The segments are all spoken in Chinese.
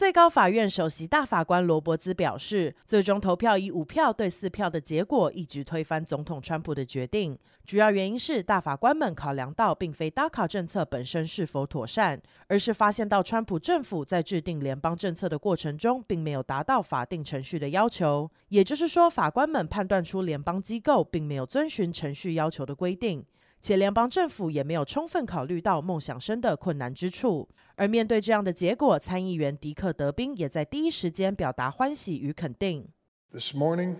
最高法院首席大法官罗伯兹表示，最终投票以五票对四票的结果，一举推翻总统川普的决定。主要原因是大法官们考量到，并非 DACA 政策本身是否妥善，而是发现到川普政府在制定联邦政策的过程中，并没有达到法定程序的要求。也就是说，法官们判断出联邦机构并没有遵循程序要求的规定。且联邦政府也没有充分考虑到梦想生的困难之处。而面对这样的结果，参议员迪克·德宾也在第一时间表达欢喜与肯定。This morning,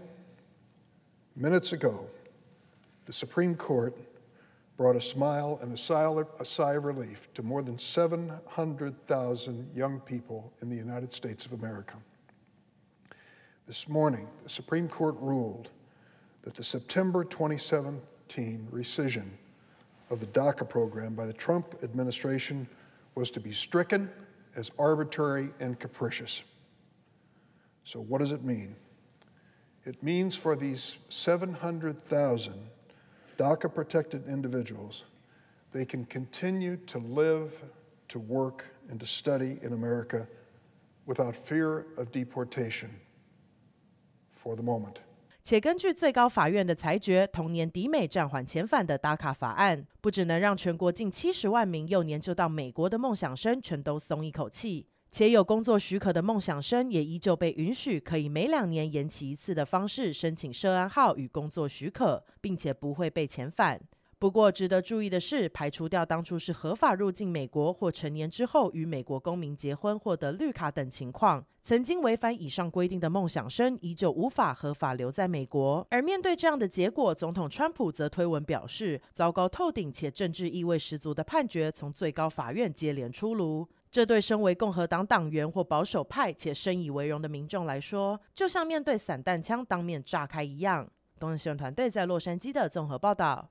minutes ago, the Supreme Court brought a smile and a sigh of relief to more than 700,000 young people in the United States of America. This morning, the Supreme Court ruled that the September 2017 rescission of the DACA program by the Trump administration was to be stricken as arbitrary and capricious. So, what does it mean? It means for these 700,000 DACA protected individuals, they can continue to live, to work, and to study in America without fear of deportation for the moment. 且根据最高法院的裁决，同年抵美暂缓遣返的打卡法案，不只能让全国近七十万名幼年就到美国的梦想生全都松一口气，且有工作许可的梦想生也依旧被允许，可以每两年延期一次的方式申请涉案号与工作许可，并且不会被遣返。不过，值得注意的是，排除掉当初是合法入境美国或成年之后与美国公民结婚获得绿卡等情况，曾经违反以上规定的梦想生依旧无法合法留在美国。而面对这样的结果，总统川普则推文表示：“糟糕透顶且政治意味十足的判决从最高法院接连出炉，这对身为共和党党员或保守派且深以为荣的民众来说，就像面对散弹枪当面炸开一样。”东森新闻团队在洛杉矶的综合报道。